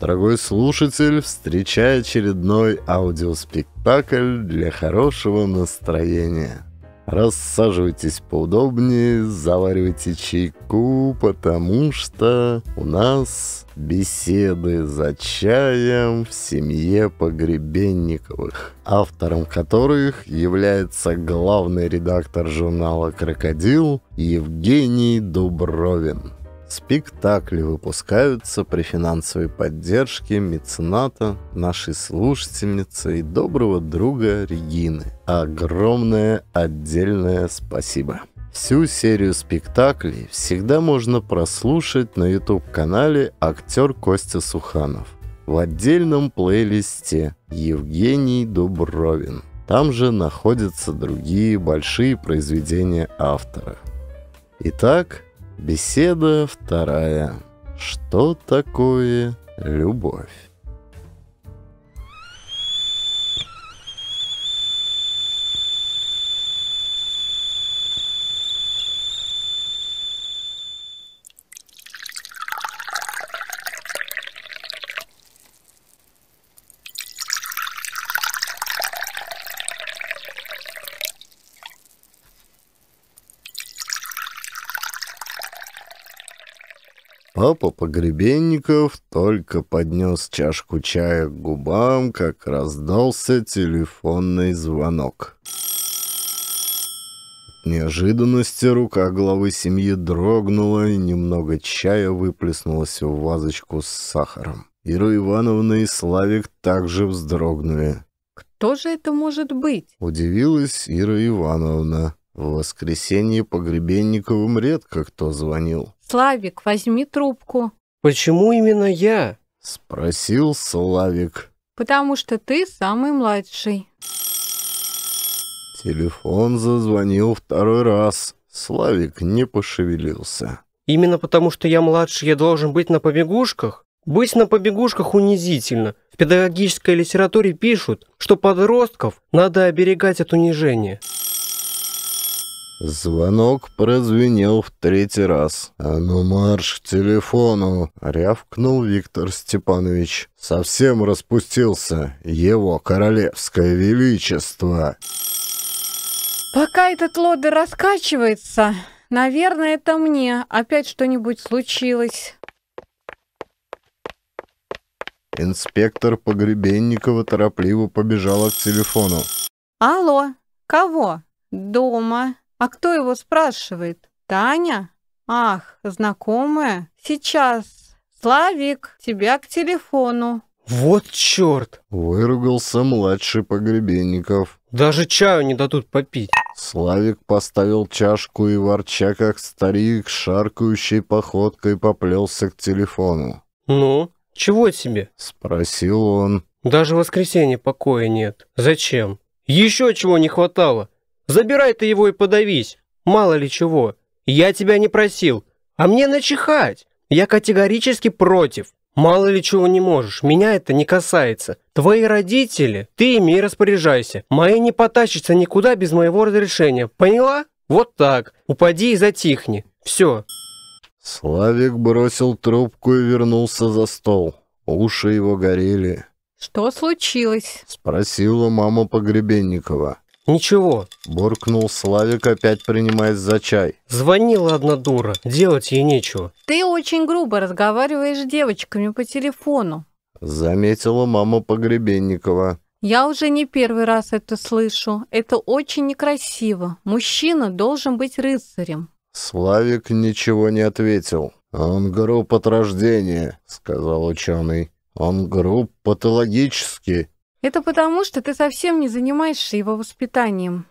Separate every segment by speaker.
Speaker 1: Дорогой слушатель, встречай очередной аудиоспектакль для хорошего настроения. Рассаживайтесь поудобнее, заваривайте чайку, потому что у нас беседы за чаем в семье Погребенниковых, автором которых является главный редактор журнала «Крокодил» Евгений Дубровин. Спектакли выпускаются при финансовой поддержке мецената, нашей слушательницы и доброго друга Регины. Огромное отдельное спасибо. Всю серию спектаклей всегда можно прослушать на YouTube-канале «Актер Костя Суханов» в отдельном плейлисте «Евгений Дубровин». Там же находятся другие большие произведения автора. Итак, Беседа вторая. Что такое любовь? Папа Погребенников только поднес чашку чая к губам, как раздался телефонный звонок. От неожиданности рука главы семьи дрогнула, и немного чая выплеснулось в вазочку с сахаром. Ира Ивановна и Славик также вздрогнули.
Speaker 2: «Кто же это может быть?»
Speaker 1: — удивилась Ира Ивановна. В воскресенье Погребенниковым редко кто звонил.
Speaker 2: Славик, возьми трубку.
Speaker 1: Почему именно я? Спросил Славик.
Speaker 2: Потому что ты самый младший.
Speaker 1: Телефон зазвонил второй раз. Славик не пошевелился.
Speaker 3: Именно потому, что я младше, я должен быть на побегушках? Быть на побегушках унизительно. В педагогической литературе пишут, что подростков надо оберегать от унижения.
Speaker 1: Звонок прозвенел в третий раз. «А ну марш к телефону!» — рявкнул Виктор Степанович. «Совсем распустился его королевское величество!»
Speaker 2: «Пока этот лодер раскачивается, наверное, это мне опять что-нибудь случилось».
Speaker 1: Инспектор Погребенникова торопливо побежала к телефону.
Speaker 2: «Алло, кого? Дома?» А кто его спрашивает? Таня? Ах, знакомая? Сейчас. Славик, тебя к телефону.
Speaker 1: «Вот черт!» — выругался младший погребенников.
Speaker 3: «Даже чаю не дадут попить!»
Speaker 1: Славик поставил чашку и, ворча как старик, шаркающей походкой поплелся к телефону.
Speaker 3: «Ну, чего тебе?»
Speaker 1: — спросил он.
Speaker 3: «Даже в воскресенье покоя нет. Зачем? Еще чего не хватало!» Забирай ты его и подавись. Мало ли чего. Я тебя не просил. А мне начихать. Я категорически против. Мало ли чего не можешь, меня это не касается. Твои родители, ты ими распоряжайся. Мои не потащатся никуда без моего разрешения, поняла? Вот так. Упади и затихни. Все.
Speaker 1: Славик бросил трубку и вернулся за стол. Уши его горели. «Что
Speaker 2: случилось?» —
Speaker 1: спросила мама Погребенникова. «Ничего», — буркнул Славик, опять принимаясь за чай.
Speaker 3: «Звонила одна дура, делать ей нечего».
Speaker 2: «Ты очень грубо разговариваешь с девочками по телефону»,
Speaker 1: — заметила мама Погребенникова.
Speaker 2: «Я уже не первый раз это слышу. Это очень некрасиво. Мужчина должен быть рыцарем».
Speaker 1: Славик ничего не ответил. «Он груб от рождения», — сказал ученый. «Он груб патологически.
Speaker 2: Это потому, что ты совсем не занимаешься его воспитанием.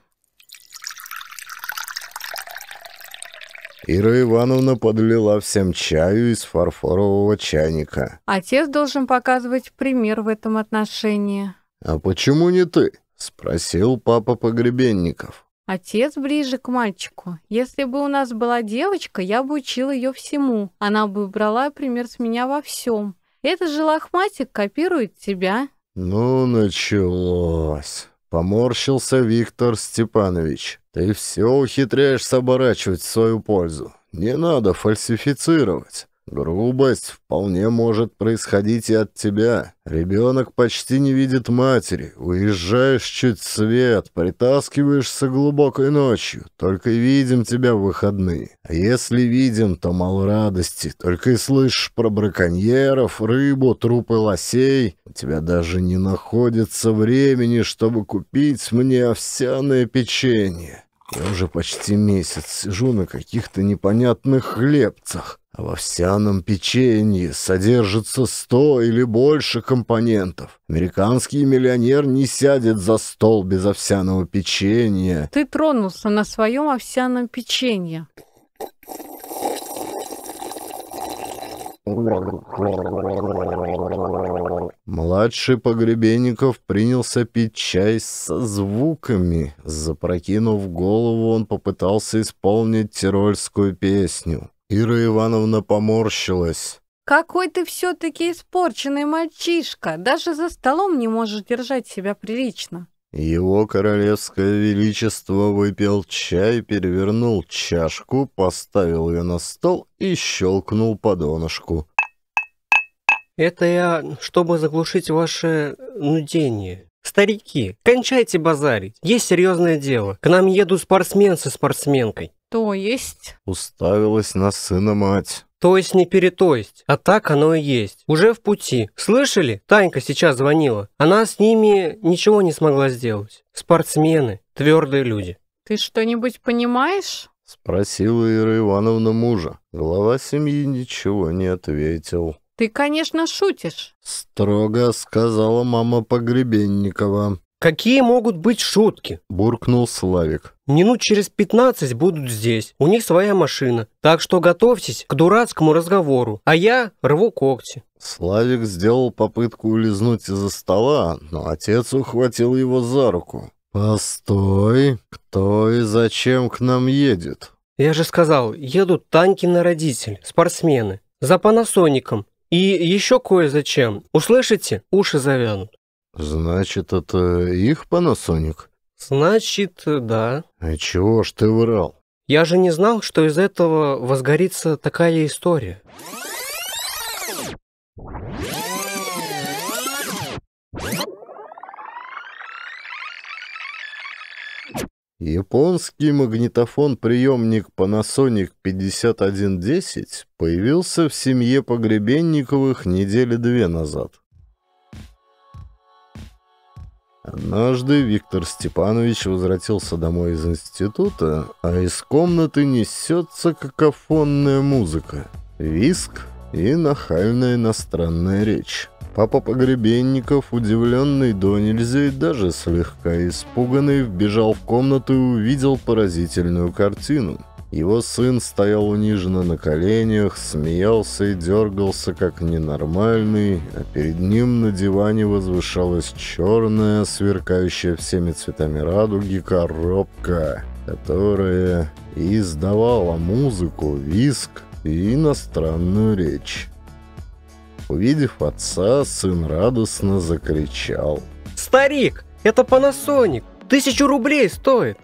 Speaker 1: Ира Ивановна подлила всем чаю из фарфорового чайника.
Speaker 2: Отец должен показывать пример в этом отношении.
Speaker 1: «А почему не ты?» — спросил папа Погребенников.
Speaker 2: Отец ближе к мальчику. Если бы у нас была девочка, я бы учил ее всему. Она бы брала пример с меня во всем. Это же лохматик копирует тебя.
Speaker 1: «Ну, началось!» — поморщился Виктор Степанович. «Ты все ухитряешься оборачивать в свою пользу. Не надо фальсифицировать. Грубость вполне может происходить и от тебя. Ребенок почти не видит матери. Уезжаешь чуть свет, притаскиваешься глубокой ночью. Только видим тебя в выходные. А если видим, то мало радости. Только и слышишь про браконьеров, рыбу, трупы лосей тебя даже не находится времени, чтобы купить мне овсяное печенье. Я уже почти месяц сижу на каких-то непонятных хлебцах, а в овсяном печенье содержится сто или больше компонентов. Американский миллионер не сядет за стол без овсяного печенья.
Speaker 2: Ты тронулся на своем овсяном печенье.
Speaker 1: Младший Погребенников принялся пить чай со звуками. Запрокинув голову, он попытался исполнить тирольскую песню. Ира Ивановна поморщилась.
Speaker 2: «Какой ты все-таки испорченный мальчишка! Даже за столом не можешь держать себя прилично!»
Speaker 1: Его королевское величество выпил чай, перевернул чашку, поставил ее на стол и щелкнул по донышку.
Speaker 3: «Это я, чтобы заглушить ваше нудение. Старики, кончайте базарить, есть серьезное дело. К нам едут
Speaker 1: спортсмен со
Speaker 3: спортсменкой».
Speaker 2: То есть?
Speaker 1: Уставилась на сына мать. То есть
Speaker 3: не перето есть, а так оно и есть. Уже в пути. Слышали? Танька сейчас звонила. Она с ними ничего не смогла сделать. Спортсмены, твердые люди. Ты
Speaker 2: что-нибудь понимаешь?
Speaker 1: Спросила Ира Ивановна мужа. Глава семьи ничего не ответил.
Speaker 2: Ты, конечно, шутишь.
Speaker 1: Строго сказала мама Погребенникова. Какие могут быть шутки? Буркнул Славик. Минут
Speaker 3: через 15 будут здесь. У них своя машина. Так что готовьтесь к дурацкому
Speaker 1: разговору. А я рву когти. Славик сделал попытку улизнуть из-за стола, но отец ухватил его за руку. «Постой, кто и зачем к нам едет?»
Speaker 3: «Я же сказал, едут танки на родитель, спортсмены, за панасоником и еще кое-зачем. Услышите? Уши завянут».
Speaker 1: «Значит, это их панасоник?» «Значит, да». «А чего ж ты врал?»
Speaker 3: «Я же не знал, что из этого возгорится такая история».
Speaker 1: Японский магнитофон-приемник Panasonic 5110 появился в семье Погребенниковых недели две назад. Однажды Виктор Степанович возвратился домой из института, а из комнаты несется какофонная музыка, виск и нахальная иностранная речь. Папа Погребенников, удивленный до нельзя и даже слегка испуганный, вбежал в комнату и увидел поразительную картину. Его сын стоял униженно на коленях, смеялся и дергался, как ненормальный, а перед ним на диване возвышалась черная, сверкающая всеми цветами радуги коробка, которая издавала музыку, виск и иностранную речь. Увидев отца, сын радостно закричал.
Speaker 3: «Старик, это Панасоник! Тысячу рублей стоит!»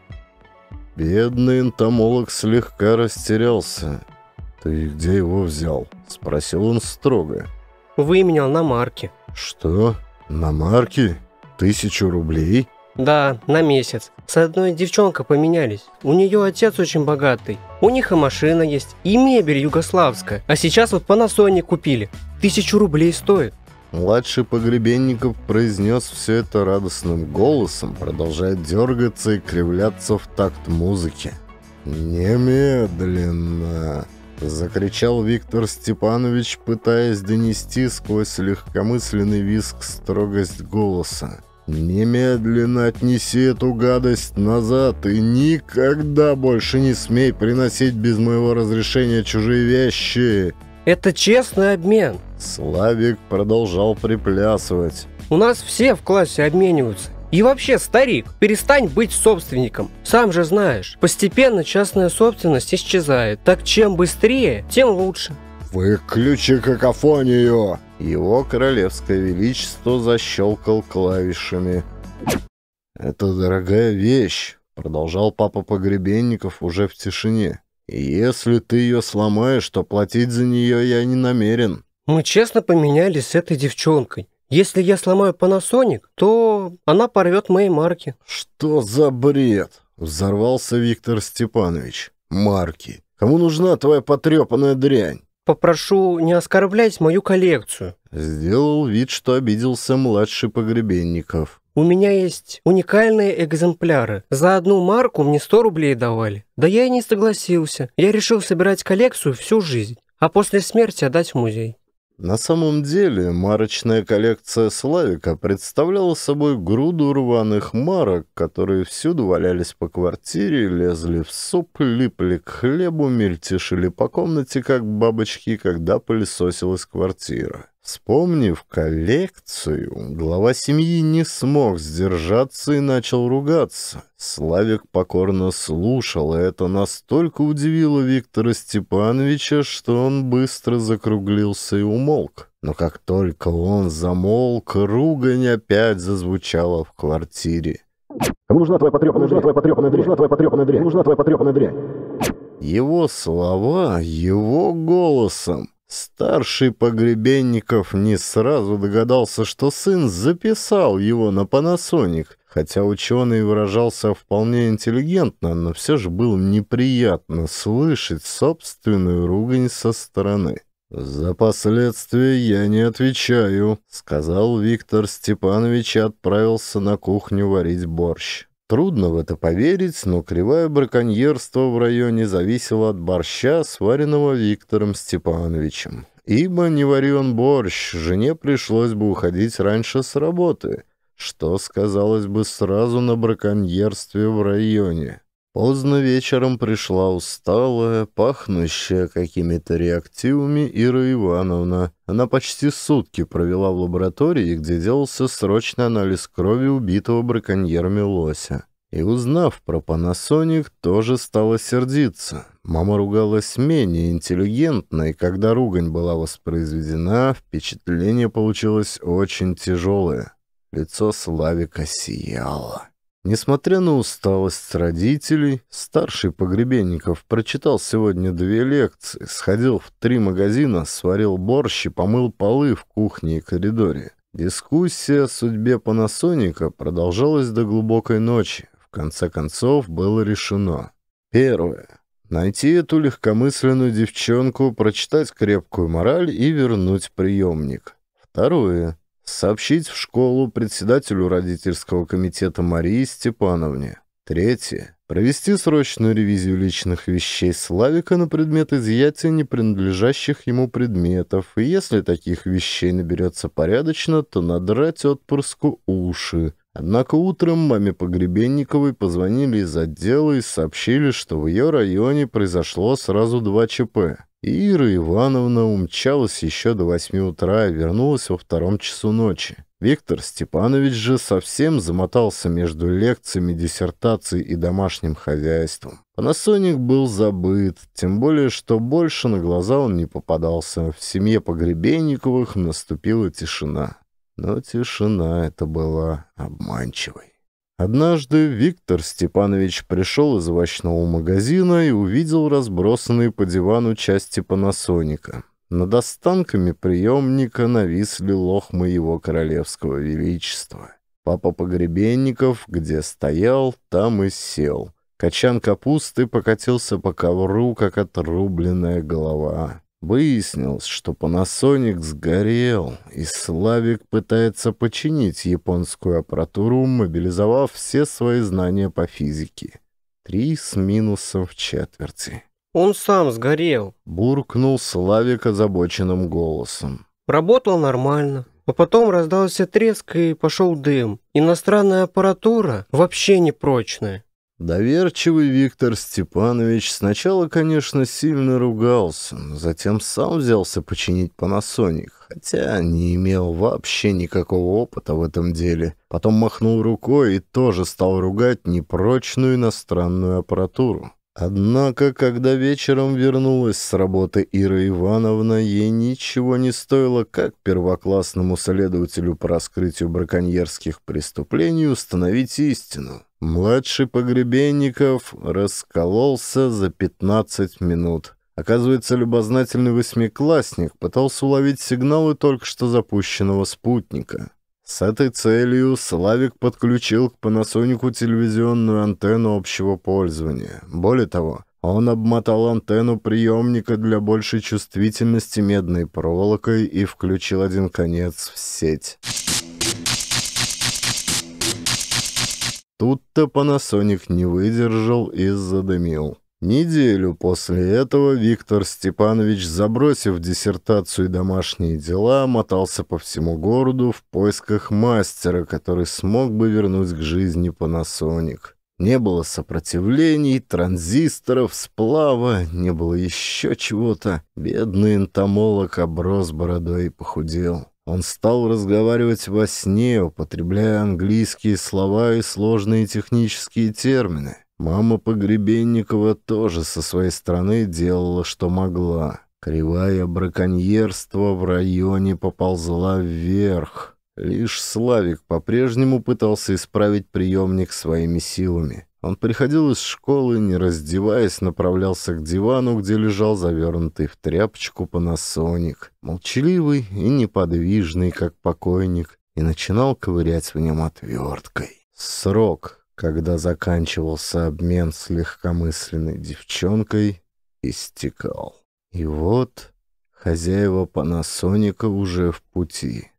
Speaker 1: Бедный энтомолог слегка растерялся. «Ты где его взял?» – спросил он строго. «Выменял на марки». «Что? На марки? Тысячу рублей?»
Speaker 3: «Да, на месяц. С одной девчонкой поменялись. У нее отец очень богатый. У них и машина есть, и мебель югославская. А сейчас вот Panasonic купили. Тысячу рублей стоит».
Speaker 1: Младший погребенников произнес все это радостным голосом, продолжая дергаться и кривляться в такт музыки. «Немедленно!» — закричал Виктор Степанович, пытаясь донести сквозь легкомысленный виск строгость голоса. «Немедленно отнеси эту гадость назад и никогда больше не смей приносить без моего разрешения чужие вещи!» «Это честный обмен!» Славик продолжал приплясывать. «У нас все
Speaker 3: в классе обмениваются. И вообще, старик, перестань быть собственником. Сам же знаешь, постепенно частная собственность исчезает. Так чем быстрее, тем лучше».
Speaker 1: «Выключи какофонию!» Его королевское величество защелкал клавишами. «Это дорогая вещь», — продолжал папа Погребенников уже в тишине. «Если ты ее сломаешь, то платить за нее я не намерен.
Speaker 3: Мы честно поменялись с этой девчонкой. Если я сломаю Panasonic,
Speaker 1: то она порвет мои марки». «Что за бред?» — взорвался Виктор Степанович. «Марки. Кому нужна твоя потрепанная дрянь?» «Попрошу не оскорблять мою коллекцию». Сделал вид, что обиделся младший погребенников.
Speaker 3: «У меня есть уникальные экземпляры. За одну марку мне 100 рублей давали. Да я и не согласился. Я решил собирать коллекцию всю жизнь, а после смерти отдать в музей».
Speaker 1: На самом деле, марочная коллекция Славика представляла собой груду рваных марок, которые всюду валялись по квартире, лезли в суп, липли к хлебу, мельтешили по комнате, как бабочки, когда пылесосилась квартира. Вспомнив коллекцию, глава семьи не смог сдержаться и начал ругаться. Славик покорно слушал, и это настолько удивило Виктора Степановича, что он быстро закруглился и умолк. Но как только он замолк, ругань опять зазвучала в квартире. «Кому нужна твоя потрепанная нужна твоя потрепанная дрянь? Нужна твоя потрепанная дрянь? Нужна твоя потрепанная дрянь?» Его слова его голосом. Старший Погребенников не сразу догадался, что сын записал его на Панасоник, хотя ученый выражался вполне интеллигентно, но все же было неприятно слышать собственную ругань со стороны. «За последствия я не отвечаю», — сказал Виктор Степанович и отправился на кухню варить борщ. Трудно в это поверить, но кривое браконьерство в районе зависело от борща, сваренного Виктором Степановичем. Ибо не варен борщ, жене пришлось бы уходить раньше с работы, что сказалось бы сразу на браконьерстве в районе. Поздно вечером пришла усталая, пахнущая какими-то реактивами Ира Ивановна. Она почти сутки провела в лаборатории, где делался срочный анализ крови убитого браконьерами лося. И узнав про панасоник, тоже стала сердиться. Мама ругалась менее интеллигентно, и когда ругань была воспроизведена, впечатление получилось очень тяжелое. Лицо Славика сияло. Несмотря на усталость родителей, старший погребенников прочитал сегодня две лекции, сходил в три магазина, сварил борщ и помыл полы в кухне и коридоре. Дискуссия о судьбе Панасоника продолжалась до глубокой ночи. В конце концов было решено. Первое. Найти эту легкомысленную девчонку, прочитать крепкую мораль и вернуть приемник. Второе. Сообщить в школу председателю родительского комитета Марии Степановне. Третье. Провести срочную ревизию личных вещей Славика на предмет изъятия не принадлежащих ему предметов, и если таких вещей наберется порядочно, то надрать отпрыску уши. Однако утром маме Погребенниковой позвонили из отдела и сообщили, что в ее районе произошло сразу два ЧП. Ира Ивановна умчалась еще до восьми утра и вернулась во втором часу ночи. Виктор Степанович же совсем замотался между лекциями, диссертацией и домашним хозяйством. Панасоник был забыт, тем более, что больше на глаза он не попадался. В семье Погребенниковых наступила тишина. Но тишина эта была обманчивой. Однажды Виктор Степанович пришел из овощного магазина и увидел разбросанные по дивану части панасоника. Над останками приемника нависли лохмы его королевского величества. Папа погребенников, где стоял, там и сел. Качан капусты покатился по ковру, как отрубленная голова. Выяснилось, что Panasonic сгорел, и Славик пытается починить японскую аппаратуру, мобилизовав все свои знания по физике. Три с минусом в четверти.
Speaker 3: «Он сам сгорел»,
Speaker 1: — буркнул Славик озабоченным голосом.
Speaker 3: «Работал нормально, а потом раздался треск и пошел дым. Иностранная аппаратура вообще непрочная.
Speaker 1: Доверчивый Виктор Степанович сначала, конечно, сильно ругался, но затем сам взялся починить Panasonic, хотя не имел вообще никакого опыта в этом деле. Потом махнул рукой и тоже стал ругать непрочную иностранную аппаратуру. Однако, когда вечером вернулась с работы Ира Ивановна, ей ничего не стоило, как первоклассному следователю по раскрытию браконьерских преступлений установить истину. Младший погребенников раскололся за 15 минут. Оказывается, любознательный восьмиклассник пытался уловить сигналы только что запущенного спутника. С этой целью Славик подключил к панасонику телевизионную антенну общего пользования. Более того, он обмотал антенну приемника для большей чувствительности медной проволокой и включил один конец в сеть. Тут-то Панасоник не выдержал и задымил. Неделю после этого Виктор Степанович, забросив диссертацию и домашние дела, мотался по всему городу в поисках мастера, который смог бы вернуть к жизни Панасоник. Не было сопротивлений, транзисторов, сплава, не было еще чего-то. Бедный энтомолог оброс бородой и похудел. Он стал разговаривать во сне, употребляя английские слова и сложные технические термины. Мама Погребенникова тоже со своей стороны делала, что могла. Кривая браконьерство в районе поползла вверх. Лишь Славик по-прежнему пытался исправить приемник своими силами. Он приходил из школы, не раздеваясь, направлялся к дивану, где лежал завернутый в тряпочку панасоник, молчаливый и неподвижный, как покойник, и начинал ковырять в нем отверткой. Срок, когда заканчивался обмен с легкомысленной девчонкой, истекал. И вот хозяева панасоника уже в пути.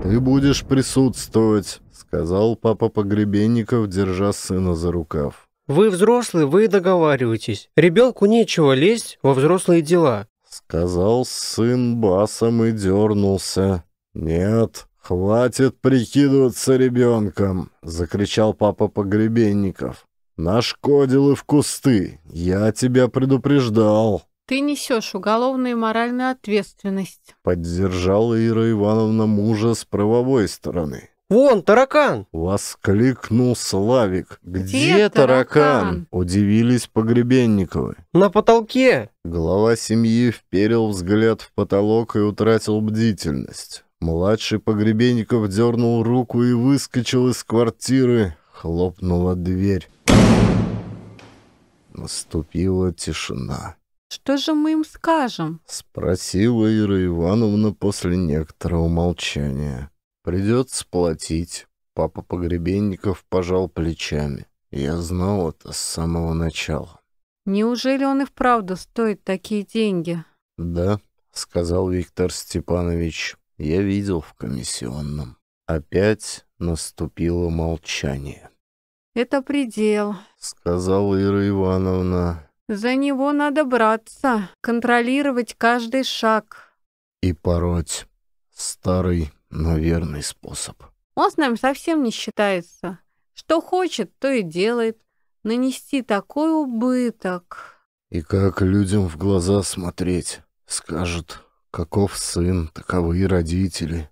Speaker 1: «Ты будешь присутствовать», сказал папа Погребенников, держа сына за рукав.
Speaker 3: «Вы взрослый, вы договариваетесь.
Speaker 1: Ребенку нечего лезть во взрослые дела». Сказал сын басом и дернулся. «Нет, хватит прикидываться ребенком!» — закричал папа Погребенников. «Нашкодил и в кусты. Я тебя предупреждал». «Ты
Speaker 2: несешь уголовную и моральную ответственность»,
Speaker 1: — поддержала Ира Ивановна мужа с правовой стороны. «Вон, таракан!» — воскликнул Славик. «Где, Где таракан? удивились погребенниковы. «На потолке!» Глава семьи вперил взгляд в потолок и утратил бдительность. Младший погребенников дернул руку и выскочил из квартиры. Хлопнула дверь. Наступила тишина.
Speaker 2: «Что же мы им скажем?» —
Speaker 1: спросила Ира Ивановна после некоторого молчания. Придется платить. Папа Погребенников пожал плечами. Я знал это с самого начала.
Speaker 2: Неужели он и вправду стоит такие деньги?
Speaker 1: Да, сказал Виктор Степанович. Я видел в комиссионном. Опять наступило молчание.
Speaker 2: «Это предел», —
Speaker 1: сказала Ира Ивановна.
Speaker 2: «За него надо браться, контролировать каждый шаг».
Speaker 1: «И пороть старый но верный способ.
Speaker 2: Он с нами совсем не считается. Что хочет, то и делает. Нанести такой убыток.
Speaker 1: И как людям в глаза смотреть? Скажут, каков сын, таковы родители.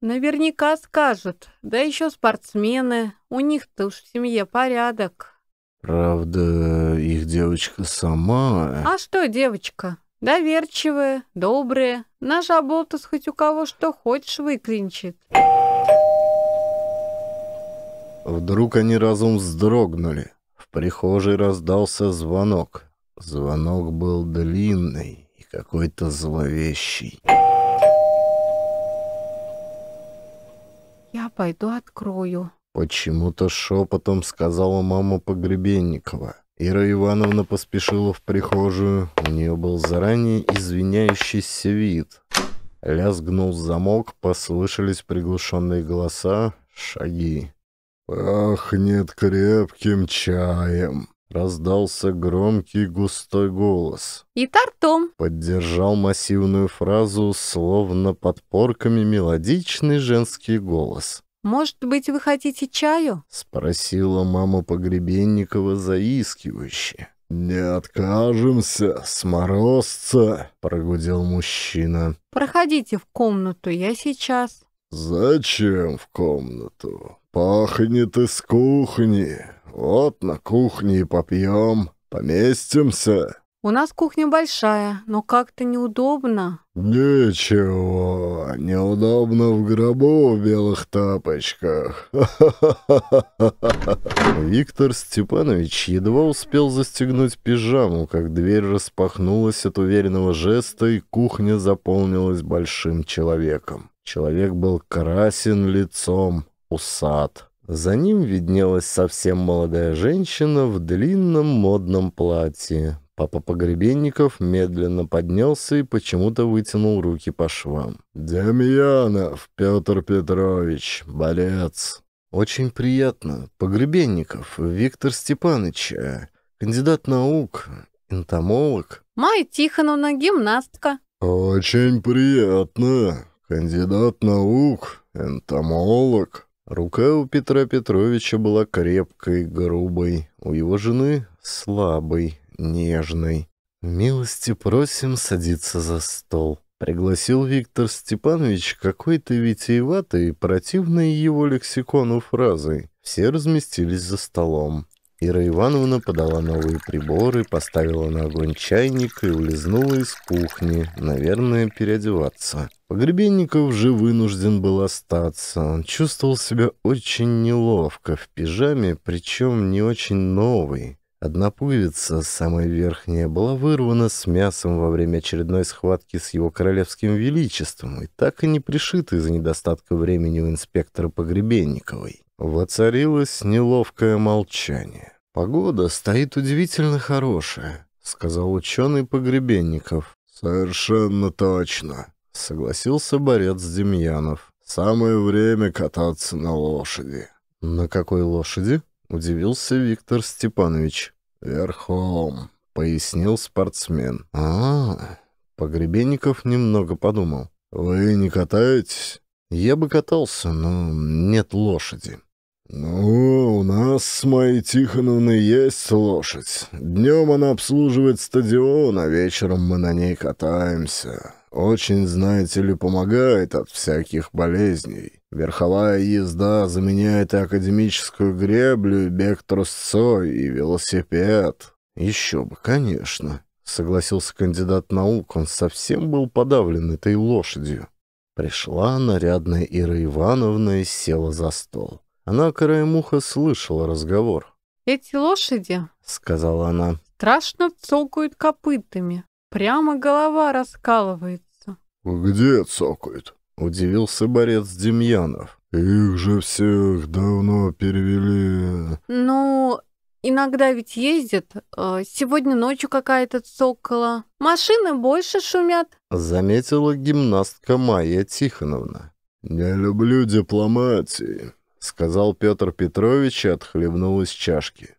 Speaker 2: Наверняка скажут. Да еще спортсмены. У них-то уж в семье порядок.
Speaker 1: Правда, их девочка сама...
Speaker 2: А что девочка? Доверчивые, добрые. Наш оболтус хоть у кого что хочешь выклинчит.
Speaker 1: Вдруг они разум вздрогнули. В прихожей раздался звонок. Звонок был длинный и какой-то зловещий.
Speaker 2: «Я пойду открою»,
Speaker 1: — почему-то шепотом сказала мама Погребенникова. Ира Ивановна поспешила в прихожую. У нее был заранее извиняющийся вид. Лязгнул замок, послышались приглушенные голоса, шаги. «Пахнет крепким чаем», — раздался громкий густой голос.
Speaker 2: «И тортом», —
Speaker 1: поддержал массивную фразу, словно подпорками мелодичный женский голос.
Speaker 2: «Может быть, вы хотите чаю?» —
Speaker 1: спросила мама Погребенникова заискивающе. «Не откажемся, сморозца!» — прогудел мужчина.
Speaker 2: «Проходите в комнату, я сейчас».
Speaker 1: «Зачем в комнату? Пахнет из кухни. Вот на кухне и попьем. Поместимся?»
Speaker 2: У нас кухня большая, но как-то неудобно.
Speaker 1: Ничего, неудобно в гробу в белых тапочках. Виктор Степанович едва успел застегнуть пижаму, как дверь распахнулась от уверенного жеста, и кухня заполнилась большим человеком. Человек был красен лицом, усат. За ним виднелась совсем молодая женщина в длинном модном платье. Папа Погребенников медленно поднялся и почему-то вытянул руки по швам. «Демьянов Петр Петрович, борец!» «Очень приятно. Погребенников Виктор Степанович, э, кандидат наук, энтомолог».
Speaker 2: «Майя Тихоновна, гимнастка».
Speaker 1: «Очень приятно. Кандидат наук, энтомолог». Рука у Петра Петровича была крепкой, грубой, у его жены — слабой, нежный. «Милости просим садиться за стол», — пригласил Виктор Степанович какой-то витиеватой противной его лексикону фразой. Все разместились за столом. Ира Ивановна подала новые приборы, поставила на огонь чайник и улизнула из кухни, наверное, переодеваться. Погребенников же вынужден был остаться. Он чувствовал себя очень неловко в пижаме, причем не очень новый. Одна пуговица, самая верхняя, была вырвана с мясом во время очередной схватки с его королевским величеством и так и не пришита из-за недостатка времени у инспектора Погребенниковой. Воцарилось неловкое молчание. «Погода стоит удивительно хорошая», — сказал ученый Погребенников. «Совершенно точно», — согласился борец Демьянов. «Самое время кататься на лошади». «На какой лошади?» — удивился Виктор Степанович. «Верхом», — пояснил спортсмен. а, -а, -а. Погребенников немного подумал. «Вы не катаетесь?» «Я бы катался, но нет лошади». «Ну, у нас с моей Тихоновной есть лошадь. Днем она обслуживает стадион, а вечером мы на ней катаемся». Очень, знаете ли, помогает от всяких болезней. Верховая езда заменяет и академическую греблю, и бег трусцой, и велосипед. Еще бы, конечно. — согласился кандидат наук. Он совсем был подавлен этой лошадью. Пришла нарядная Ира Ивановна и села за стол. Она краем уха слышала разговор.
Speaker 2: «Эти лошади», —
Speaker 1: сказала она,
Speaker 2: — «страшно цокают копытами. Прямо голова раскалывает.
Speaker 1: «Где цокают?» — удивился борец Демьянов. «Их же всех давно перевели...»
Speaker 2: «Ну, иногда ведь ездят. Э, сегодня ночью какая-то цокала. Машины больше шумят»,
Speaker 1: — заметила гимнастка Майя Тихоновна. «Не люблю дипломатии», — сказал Петр Петрович и отхлебнул из чашки.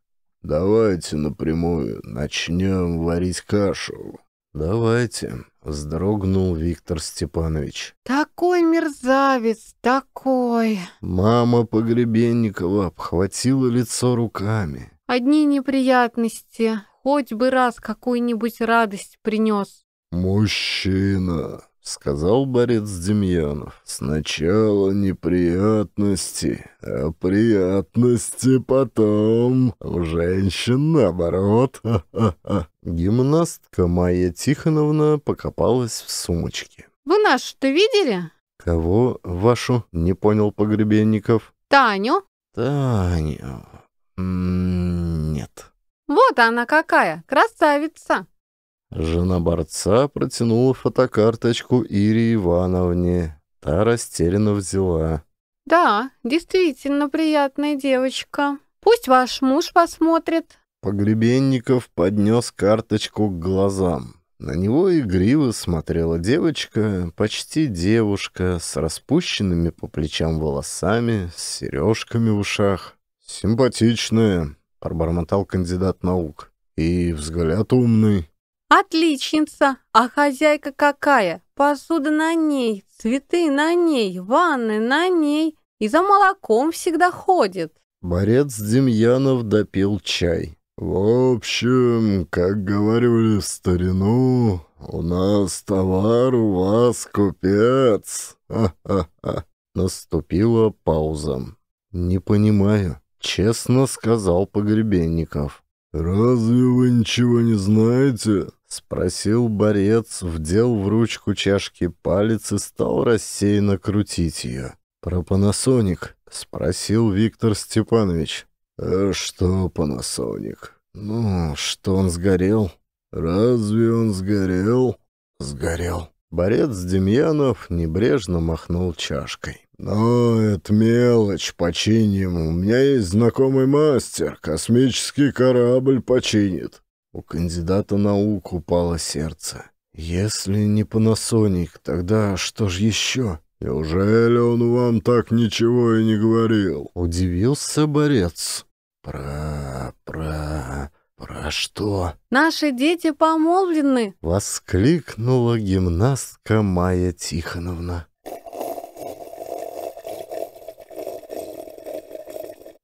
Speaker 1: «Давайте напрямую начнем варить кашу». «Давайте», вздрогнул Виктор Степанович.
Speaker 2: «Такой мерзавец, такой!»
Speaker 1: Мама Погребенникова обхватила лицо руками.
Speaker 2: «Одни неприятности, хоть бы раз какую-нибудь радость принес».
Speaker 1: «Мужчина!» — сказал борец Демьянов. «Сначала неприятности, а приятности потом. У женщин наоборот. Гимнастка Майя Тихоновна покопалась в сумочке.
Speaker 2: «Вы нашу-то видели?»
Speaker 1: «Кого вашу?» — не понял Погребенников. «Таню». «Таню... М -м нет».
Speaker 2: «Вот она какая, красавица!»
Speaker 1: Жена борца протянула фотокарточку Ире Ивановне. Та растерянно взяла.
Speaker 2: «Да, действительно приятная девочка. Пусть ваш муж посмотрит».
Speaker 1: Погребенников поднес карточку к глазам. На него игриво смотрела девочка, почти девушка, с распущенными по плечам волосами, с сережками в ушах. «Симпатичная», — пробормотал кандидат наук. «И взгляд умный».
Speaker 2: «Отличница! А хозяйка какая? Посуда на ней, цветы на ней, ванны на ней. И за молоком всегда ходит».
Speaker 1: Борец Демьянов допил чай. «В общем, как говорили в старину, у нас товар, у вас купец. Ха-ха-ха». Наступила пауза. «Не понимаю», — честно сказал Погребенников. «Разве вы ничего не знаете?» — спросил борец, вдел в ручку чашки палец и стал рассеянно крутить ее. «Про Панасоник?» — спросил Виктор Степанович. «А что Панасоник?» «Ну, что он сгорел?» «Разве он сгорел?» «Сгорел». Борец Демьянов небрежно махнул чашкой. «Ну, это мелочь, починим. У меня есть знакомый мастер, космический корабль починит». У кандидата наук упало сердце. «Если не панасоник, тогда что ж еще?» «Неужели он вам так ничего и не говорил?» — удивился борец. «Про... про... про что?»
Speaker 2: «Наши дети помолвлены!»
Speaker 1: — воскликнула гимнастка Майя Тихоновна.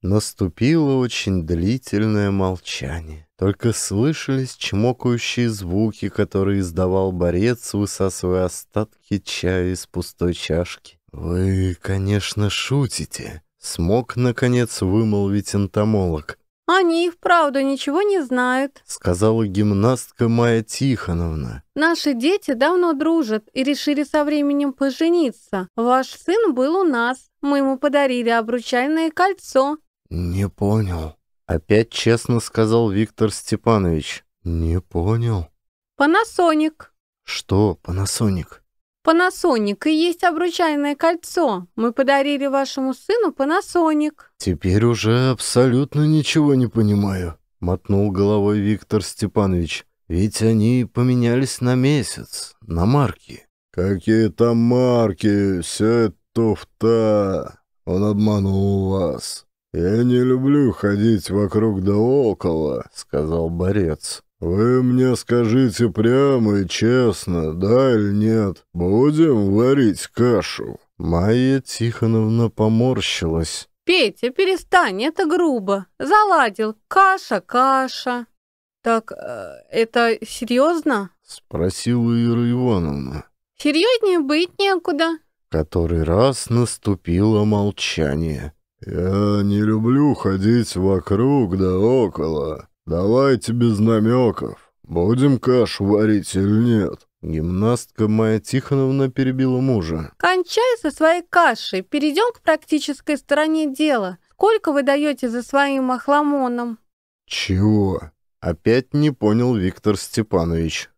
Speaker 1: Наступило очень длительное молчание. Только слышались чмокающие звуки, которые издавал борец, высасывая остатки чая из пустой чашки. «Вы, конечно, шутите», — смог, наконец, вымолвить энтомолог.
Speaker 2: «Они и вправду ничего не знают»,
Speaker 1: — сказала гимнастка Майя Тихоновна.
Speaker 2: «Наши дети давно дружат и решили со временем пожениться. Ваш сын был у нас. Мы ему подарили обручальное кольцо.
Speaker 1: «Не понял». Опять честно сказал Виктор Степанович. «Не понял».
Speaker 2: «Панасоник».
Speaker 1: «Что «Панасоник»?»
Speaker 2: «Панасоник и есть обручальное кольцо. Мы подарили вашему сыну панасоник».
Speaker 1: «Теперь уже абсолютно ничего не понимаю», — мотнул головой Виктор Степанович. «Ведь они поменялись на месяц, на марки». «Какие там марки? Все это туфта! Он обманул вас!» «Я не люблю ходить вокруг да около», — сказал борец. «Вы мне скажите прямо и честно, да или нет, будем варить кашу?» Майя Тихоновна поморщилась.
Speaker 2: «Петя, перестань, это грубо. Заладил. Каша, каша». «Так э, это серьезно?» —
Speaker 1: спросила Ира Ивановна.
Speaker 2: «Серьезнее быть некуда».
Speaker 1: Который раз наступило молчание. «Я не люблю ходить вокруг да около. Давайте без намеков. Будем кашу варить или нет?» Гимнастка Майя Тихоновна перебила мужа.
Speaker 2: «Кончай со своей кашей. Перейдем к практической стороне дела. Сколько вы даете за своим охламоном?»
Speaker 1: «Чего?» Опять не понял Виктор Степанович.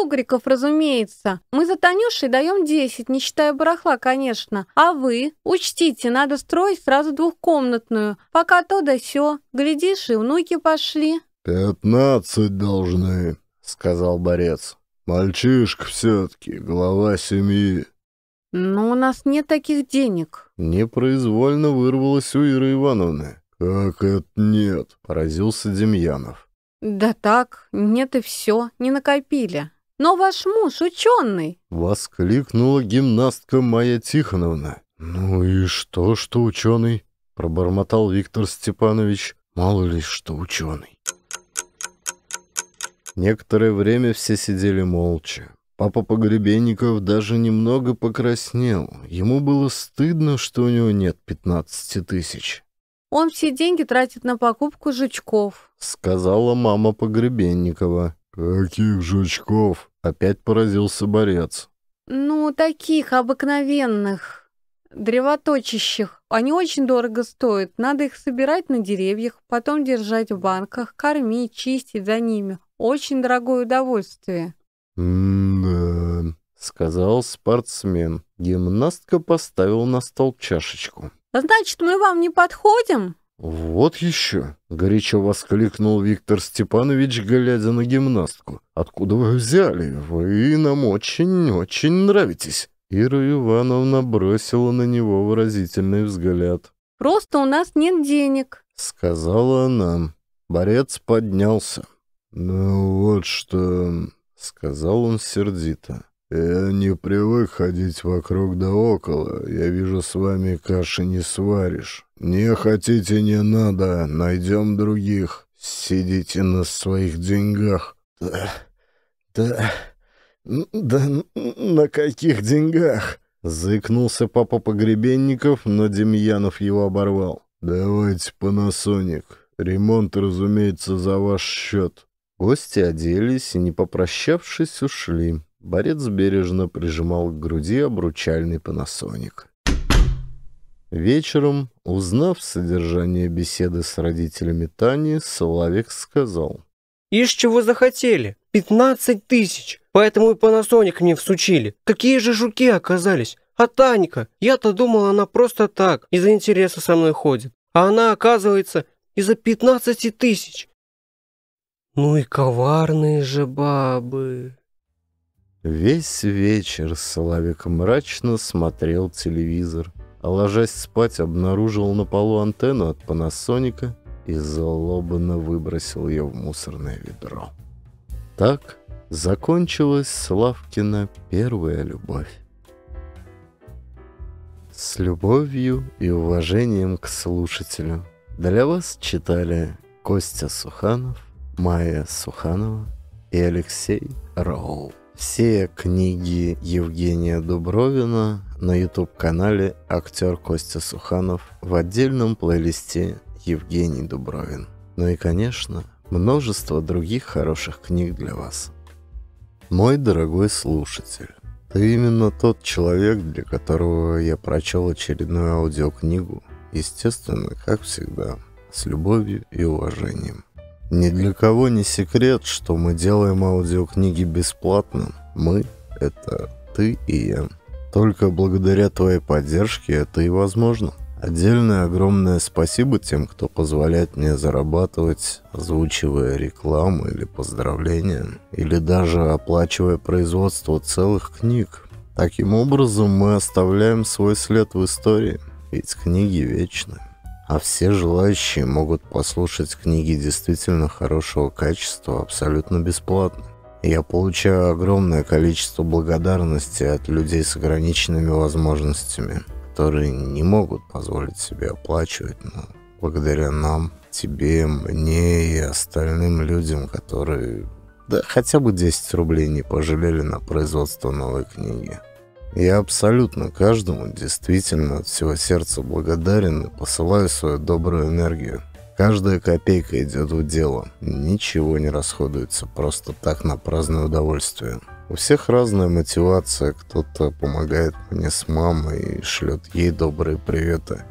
Speaker 2: Тугриков, разумеется. Мы за Танюшей даем 10, не считая барахла, конечно. А вы? Учтите, надо строить сразу двухкомнатную. Пока то да сё. Глядишь, и внуки пошли».
Speaker 1: «Пятнадцать должны», — сказал борец. «Мальчишка все-таки, глава семьи».
Speaker 2: «Но «Ну, у нас нет таких денег».
Speaker 1: Непроизвольно вырвалось у Иры Ивановны. «Как это нет?» — поразился Демьянов.
Speaker 2: «Да так, нет и все, не накопили». Но ваш муж ученый!»
Speaker 1: — воскликнула гимнастка Майя Тихоновна. «Ну и что, что ученый?» — пробормотал Виктор Степанович. «Мало ли, что ученый». Некоторое время все сидели молча. Папа Погребенников даже немного покраснел. Ему было стыдно, что у него нет 15 тысяч.
Speaker 2: «Он все деньги тратит на покупку жучков»,
Speaker 1: — сказала мама Погребенникова. «Каких жучков?» Опять поразился борец.
Speaker 2: «Ну, таких обыкновенных, древоточащих. Они очень дорого стоят. Надо их собирать на деревьях, потом держать в банках, кормить, чистить за ними. Очень дорогое удовольствие».
Speaker 1: «Да», — сказал спортсмен. Гимнастка поставила на стол чашечку.
Speaker 2: «Значит, мы вам не подходим?»
Speaker 1: «Вот еще!» — горячо воскликнул Виктор Степанович, глядя на гимнастку. «Откуда вы взяли? Вы нам очень-очень нравитесь!» Ира Ивановна бросила на него выразительный взгляд.
Speaker 2: «Просто у нас нет денег»,
Speaker 1: — сказала она. Борец поднялся. «Ну вот что...» — сказал он сердито. «Я э, не привык ходить вокруг да около. Я вижу, с вами каши не сваришь. Не хотите, не надо. Найдем других. Сидите на своих деньгах». «Да, да, да на каких деньгах?» Заикнулся папа погребенников, но Демьянов его оборвал. «Давайте, Панасоник. Ремонт, разумеется, за ваш счет». Гости оделись и, не попрощавшись, ушли. Борец бережно прижимал к груди обручальный панасоник. Вечером, узнав содержание беседы с родителями Тани, Славик сказал.
Speaker 3: «Ишь, чего захотели?
Speaker 1: Пятнадцать тысяч! Поэтому и
Speaker 3: панасоник мне всучили. Какие же жуки оказались! А Танька? Я-то думал, она просто так, из-за интереса со мной ходит. А она, оказывается, из-за пятнадцати тысяч!» «Ну и коварные же бабы!»
Speaker 1: Весь вечер Славик мрачно смотрел телевизор, а ложась спать обнаружил на полу антенну от Панасоника и злобно выбросил ее в мусорное ведро. Так закончилась Славкина первая любовь. С любовью и уважением к слушателю. Для вас читали Костя Суханов, Майя Суханова и Алексей Роу. Все книги Евгения Дубровина на YouTube-канале актер Костя Суханов в отдельном плейлисте Евгений Дубровин. Ну и, конечно, множество других хороших книг для вас. Мой дорогой слушатель, ты именно тот человек, для которого я прочел очередную аудиокнигу. Естественно, как всегда, с любовью и уважением. Ни для кого не секрет, что мы делаем аудиокниги бесплатно. Мы — это ты и я. Только благодаря твоей поддержке это и возможно. Отдельное огромное спасибо тем, кто позволяет мне зарабатывать, озвучивая рекламу или поздравления, или даже оплачивая производство целых книг. Таким образом мы оставляем свой след в истории, ведь книги вечны. А все желающие могут послушать книги действительно хорошего качества абсолютно бесплатно. Я получаю огромное количество благодарности от людей с ограниченными возможностями, которые не могут позволить себе оплачивать, но благодаря нам, тебе, мне и остальным людям, которые да хотя бы 10 рублей не пожалели на производство новой книги. Я абсолютно каждому действительно от всего сердца благодарен и посылаю свою добрую энергию. Каждая копейка идет в дело, ничего не расходуется просто так на праздное удовольствие. У всех разная мотивация, кто-то помогает мне с мамой и шлет ей добрые приветы,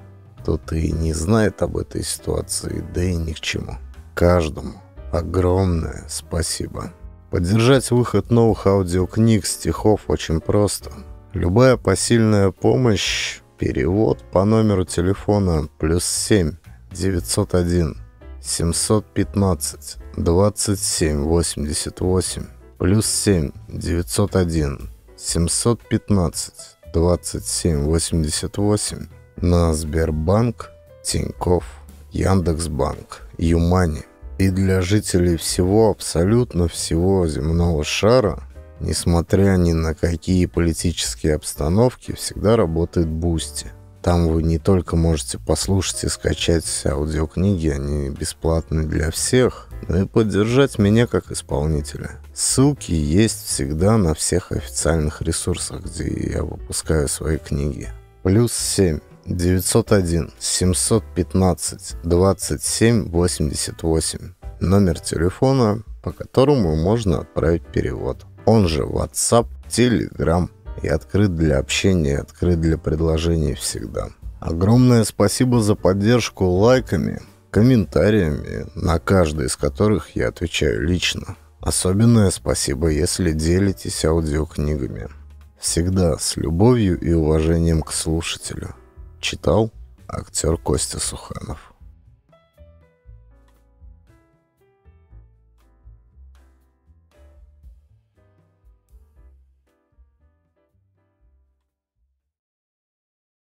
Speaker 1: кто-то и не знает об этой ситуации, да и ни к чему. Каждому огромное спасибо. Поддержать выход новых аудиокниг, стихов очень просто – Любая посильная помощь. Перевод по номеру телефона плюс 7 901 715 27 88 плюс 7 901 715 27 88 на Сбербанк, Тиньков, Яндекс.Банк, Юмани. И для жителей всего, абсолютно всего земного шара – Несмотря ни на какие политические обстановки, всегда работает Бусти. Там вы не только можете послушать и скачать аудиокниги, они бесплатны для всех, но и поддержать меня как исполнителя. Ссылки есть всегда на всех официальных ресурсах, где я выпускаю свои книги. Плюс 7. 901 715 27 88 номер телефона, по которому можно отправить перевод. Он же WhatsApp, Telegram и открыт для общения, открыт для предложений всегда. Огромное спасибо за поддержку лайками, комментариями, на каждый из которых я отвечаю лично. Особенное спасибо, если делитесь аудиокнигами. Всегда с любовью и уважением к слушателю. Читал актер Костя Суханов.